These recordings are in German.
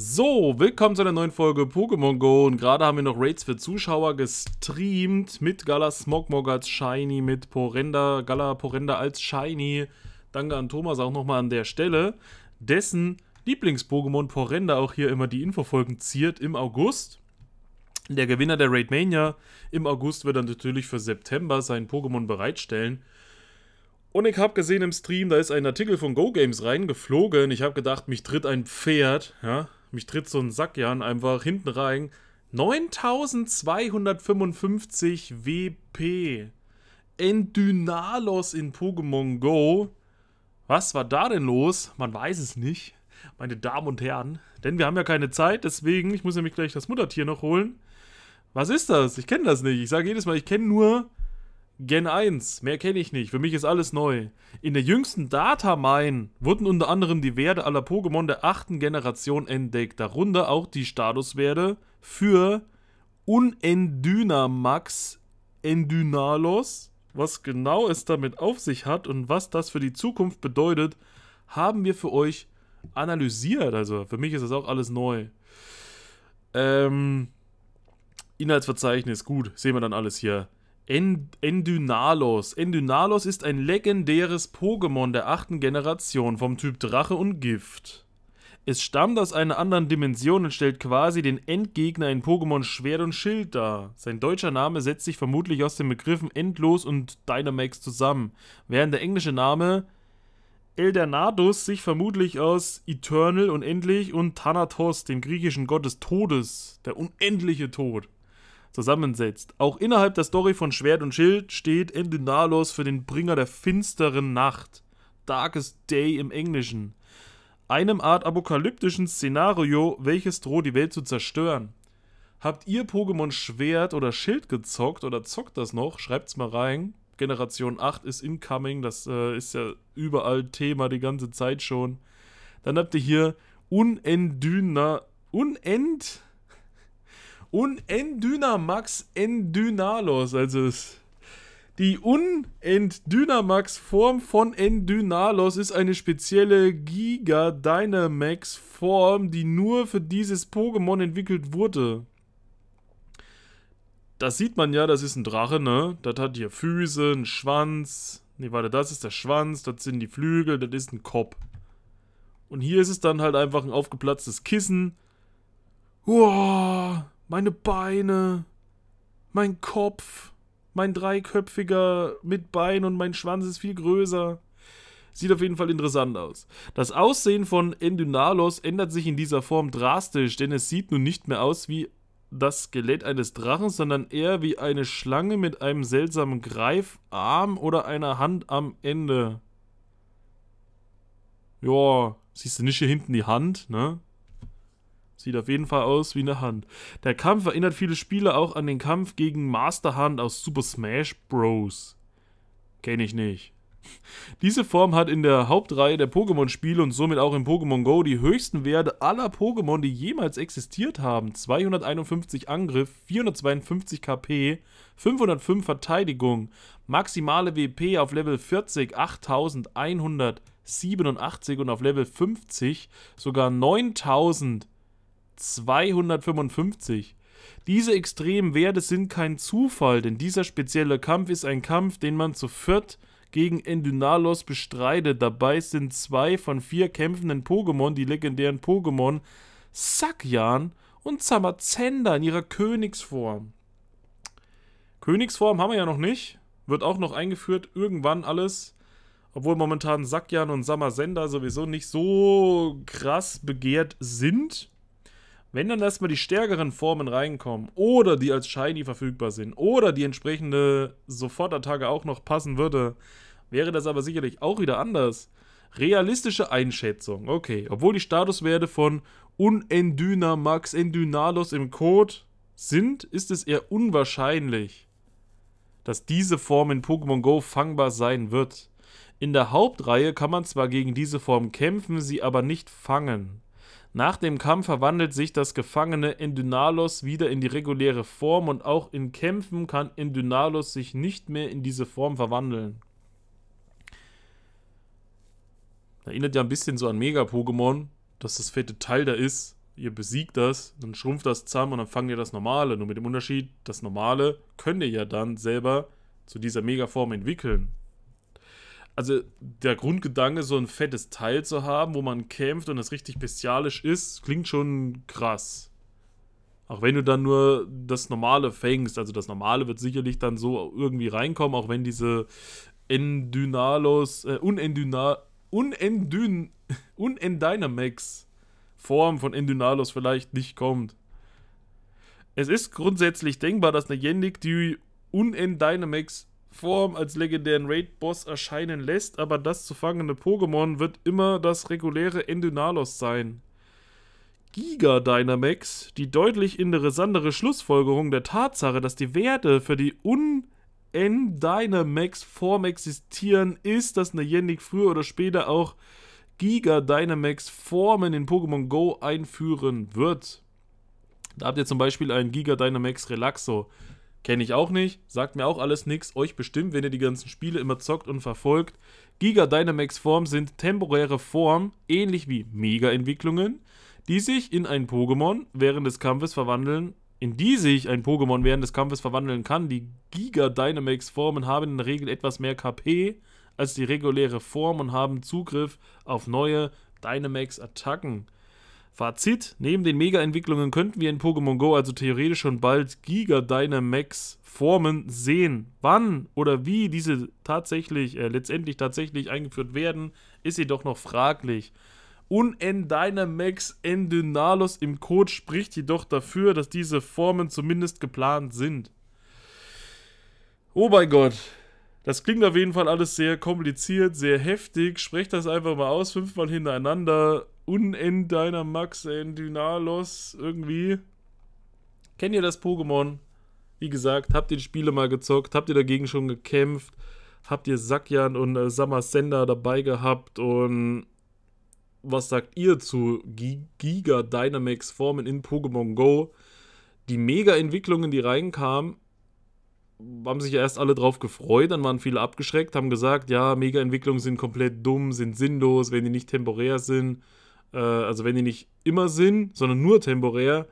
So, willkommen zu einer neuen Folge Pokémon Go und gerade haben wir noch Raids für Zuschauer gestreamt mit Gala Smogmog als Shiny, mit Porenda, Gala Porenda als Shiny. Danke an Thomas auch nochmal an der Stelle, dessen Lieblings-Pokémon Porenda auch hier immer die Infofolgen ziert im August. Der Gewinner der Raidmania im August wird dann natürlich für September sein Pokémon bereitstellen. Und ich habe gesehen im Stream, da ist ein Artikel von Go Games reingeflogen. Ich habe gedacht, mich tritt ein Pferd. Ja, mich tritt so ein Sackjan einfach hinten rein. 9255 WP. Endynalos in Pokémon Go. Was war da denn los? Man weiß es nicht, meine Damen und Herren. Denn wir haben ja keine Zeit, deswegen, ich muss nämlich gleich das Muttertier noch holen. Was ist das? Ich kenne das nicht. Ich sage jedes Mal, ich kenne nur Gen 1, mehr kenne ich nicht, für mich ist alles neu. In der jüngsten Data Mine wurden unter anderem die Werte aller Pokémon der achten Generation entdeckt, darunter auch die Statuswerte für Unendynamax Endynalos. Was genau es damit auf sich hat und was das für die Zukunft bedeutet, haben wir für euch analysiert. Also für mich ist das auch alles neu. Ähm, Inhaltsverzeichnis, gut, sehen wir dann alles hier. Endynalos. Endynalos ist ein legendäres Pokémon der achten Generation vom Typ Drache und Gift. Es stammt aus einer anderen Dimension und stellt quasi den Endgegner in Pokémon Schwert und Schild dar. Sein deutscher Name setzt sich vermutlich aus den Begriffen Endlos und Dynamax zusammen, während der englische Name Eldernadus sich vermutlich aus Eternal, unendlich und Thanatos, dem griechischen Gott des Todes, der unendliche Tod, zusammensetzt. Auch innerhalb der Story von Schwert und Schild steht Endynalos für den Bringer der finsteren Nacht, Darkest Day im Englischen, einem Art apokalyptischen Szenario, welches droht die Welt zu zerstören. Habt ihr Pokémon Schwert oder Schild gezockt oder zockt das noch? Schreibt's mal rein. Generation 8 ist incoming, das äh, ist ja überall Thema die ganze Zeit schon. Dann habt ihr hier Unendüner, Unend und Endynamax Endynalos, also es. Die unendynamax form von Endynalos ist eine spezielle Giga-Dynamax-Form, die nur für dieses Pokémon entwickelt wurde. Das sieht man ja, das ist ein Drache, ne? Das hat hier Füße, einen Schwanz. Ne, warte, das ist der Schwanz, das sind die Flügel, das ist ein Kopf. Und hier ist es dann halt einfach ein aufgeplatztes Kissen. Uah. Meine Beine, mein Kopf, mein dreiköpfiger mit Bein und mein Schwanz ist viel größer. Sieht auf jeden Fall interessant aus. Das Aussehen von Endynalos ändert sich in dieser Form drastisch, denn es sieht nun nicht mehr aus wie das Skelett eines Drachens, sondern eher wie eine Schlange mit einem seltsamen Greifarm oder einer Hand am Ende. Joa, siehst du nicht hier hinten die Hand, ne? Sieht auf jeden Fall aus wie eine Hand. Der Kampf erinnert viele Spieler auch an den Kampf gegen Master Hand aus Super Smash Bros. Kenne ich nicht. Diese Form hat in der Hauptreihe der Pokémon-Spiele und somit auch in Pokémon Go die höchsten Werte aller Pokémon, die jemals existiert haben. 251 Angriff, 452 KP, 505 Verteidigung, maximale WP auf Level 40 8187 und auf Level 50 sogar 9000. 255. Diese extremen Werte sind kein Zufall, denn dieser spezielle Kampf ist ein Kampf, den man zu viert gegen Endynalos bestreitet. Dabei sind zwei von vier kämpfenden Pokémon, die legendären Pokémon Sakyan und Zamazenda in ihrer Königsform. Königsform haben wir ja noch nicht. Wird auch noch eingeführt, irgendwann alles. Obwohl momentan Sakyan und Samazenda sowieso nicht so krass begehrt sind. Wenn dann erstmal die stärkeren Formen reinkommen oder die als Shiny verfügbar sind oder die entsprechende Sofortattacke auch noch passen würde, wäre das aber sicherlich auch wieder anders. Realistische Einschätzung, okay. Obwohl die Statuswerte von Unendynamax Endynalos im Code sind, ist es eher unwahrscheinlich, dass diese Form in Pokémon Go fangbar sein wird. In der Hauptreihe kann man zwar gegen diese Form kämpfen, sie aber nicht fangen. Nach dem Kampf verwandelt sich das gefangene Endynalos wieder in die reguläre Form und auch in Kämpfen kann Endynalos sich nicht mehr in diese Form verwandeln. Erinnert ja ein bisschen so an Mega-Pokémon, dass das fette Teil da ist. Ihr besiegt das, dann schrumpft das zusammen und dann fangt ihr das Normale. Nur mit dem Unterschied, das Normale könnt ihr ja dann selber zu dieser Mega-Form entwickeln also der Grundgedanke, so ein fettes Teil zu haben, wo man kämpft und es richtig bestialisch ist, klingt schon krass. Auch wenn du dann nur das Normale fängst, also das Normale wird sicherlich dann so irgendwie reinkommen, auch wenn diese Endynalos, äh, Unendynal, Unendyn, Unendynamax Form von Endynalos vielleicht nicht kommt. Es ist grundsätzlich denkbar, dass eine Yannick die Unendynamax Form als legendären Raid-Boss erscheinen lässt, aber das zu fangende Pokémon wird immer das reguläre Endynalos sein. Giga Dynamax, die deutlich interessantere Schlussfolgerung der Tatsache, dass die Werte für die Un-Endynamax-Form existieren, ist, dass Niantic früher oder später auch Giga Dynamax-Formen in Pokémon Go einführen wird. Da habt ihr zum Beispiel einen Giga Dynamax Relaxo. Kenne ich auch nicht, sagt mir auch alles nix, euch bestimmt, wenn ihr die ganzen Spiele immer zockt und verfolgt. Giga Dynamax Form sind temporäre Formen, ähnlich wie Mega-Entwicklungen, die sich in ein Pokémon während des Kampfes verwandeln, in die sich ein Pokémon während des Kampfes verwandeln kann. Die Giga Dynamax Formen haben in der Regel etwas mehr KP als die reguläre Form und haben Zugriff auf neue Dynamax Attacken. Fazit: Neben den Mega-Entwicklungen könnten wir in Pokémon Go also theoretisch schon bald Giga-Dynamax-Formen sehen. Wann oder wie diese tatsächlich, äh, letztendlich tatsächlich eingeführt werden, ist jedoch noch fraglich. Unendynamax Endynalos im Code spricht jedoch dafür, dass diese Formen zumindest geplant sind. Oh mein Gott. Das klingt auf jeden Fall alles sehr kompliziert, sehr heftig. Sprecht das einfach mal aus, fünfmal hintereinander Unend deiner Max in Dynalos irgendwie. Kennt ihr das Pokémon? Wie gesagt, habt ihr die Spiele mal gezockt? Habt ihr dagegen schon gekämpft? Habt ihr Sakyan und äh, Samasenda dabei gehabt? Und was sagt ihr zu Giga Dynamax Formen in Pokémon Go? Die Mega-Entwicklungen, die reinkamen, haben sich ja erst alle drauf gefreut, dann waren viele abgeschreckt, haben gesagt, ja, Mega-Entwicklungen sind komplett dumm, sind sinnlos, wenn die nicht temporär sind. Äh, also wenn die nicht immer sind, sondern nur temporär,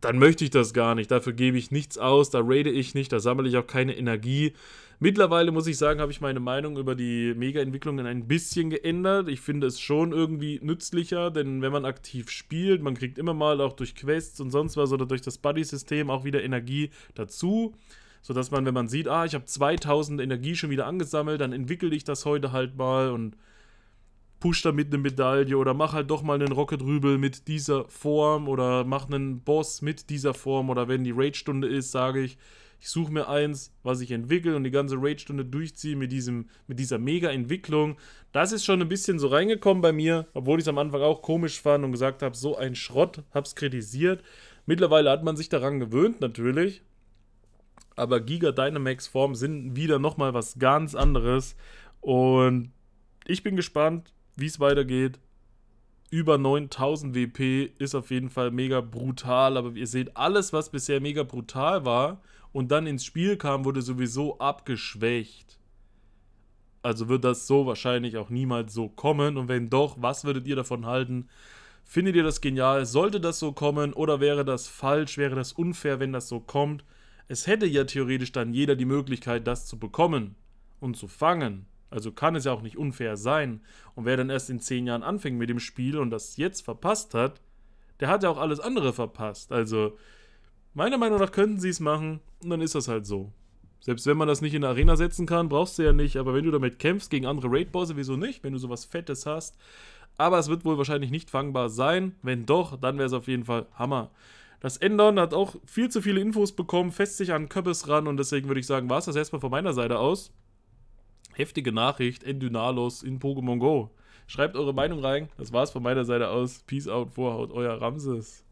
dann möchte ich das gar nicht. Dafür gebe ich nichts aus, da raide ich nicht, da sammle ich auch keine Energie. Mittlerweile muss ich sagen, habe ich meine Meinung über die Mega-Entwicklungen ein bisschen geändert. Ich finde es schon irgendwie nützlicher, denn wenn man aktiv spielt, man kriegt immer mal auch durch Quests und sonst was oder durch das Buddy-System auch wieder Energie dazu. Sodass man, wenn man sieht, ah, ich habe 2000 Energie schon wieder angesammelt, dann entwickle ich das heute halt mal und push damit eine Medaille oder mach halt doch mal einen Rocket-Rübel mit dieser Form oder mach einen Boss mit dieser Form oder wenn die Raid-Stunde ist, sage ich, ich suche mir eins, was ich entwickle und die ganze Raid-Stunde durchziehe mit, diesem, mit dieser Mega-Entwicklung. Das ist schon ein bisschen so reingekommen bei mir, obwohl ich es am Anfang auch komisch fand und gesagt habe, so ein Schrott, hab's kritisiert. Mittlerweile hat man sich daran gewöhnt natürlich, aber Giga Dynamax Formen sind wieder nochmal was ganz anderes und ich bin gespannt, wie es weitergeht. Über 9000 WP ist auf jeden Fall mega brutal, aber ihr seht, alles, was bisher mega brutal war und dann ins Spiel kam, wurde sowieso abgeschwächt. Also wird das so wahrscheinlich auch niemals so kommen. Und wenn doch, was würdet ihr davon halten? Findet ihr das genial? Sollte das so kommen? Oder wäre das falsch? Wäre das unfair, wenn das so kommt? Es hätte ja theoretisch dann jeder die Möglichkeit, das zu bekommen und zu fangen. Also kann es ja auch nicht unfair sein. Und wer dann erst in zehn Jahren anfängt mit dem Spiel und das jetzt verpasst hat, der hat ja auch alles andere verpasst. Also meiner Meinung nach könnten sie es machen und dann ist das halt so. Selbst wenn man das nicht in der Arena setzen kann, brauchst du ja nicht. Aber wenn du damit kämpfst gegen andere Raid-Bosse, wieso nicht? Wenn du sowas Fettes hast. Aber es wird wohl wahrscheinlich nicht fangbar sein. Wenn doch, dann wäre es auf jeden Fall Hammer. Das Endon hat auch viel zu viele Infos bekommen, fest sich an Köppes ran und deswegen würde ich sagen, war es das erstmal von meiner Seite aus heftige Nachricht Endynalos in Pokémon Go. Schreibt eure Meinung rein. Das war's von meiner Seite aus. Peace out, Vorhaut, euer Ramses.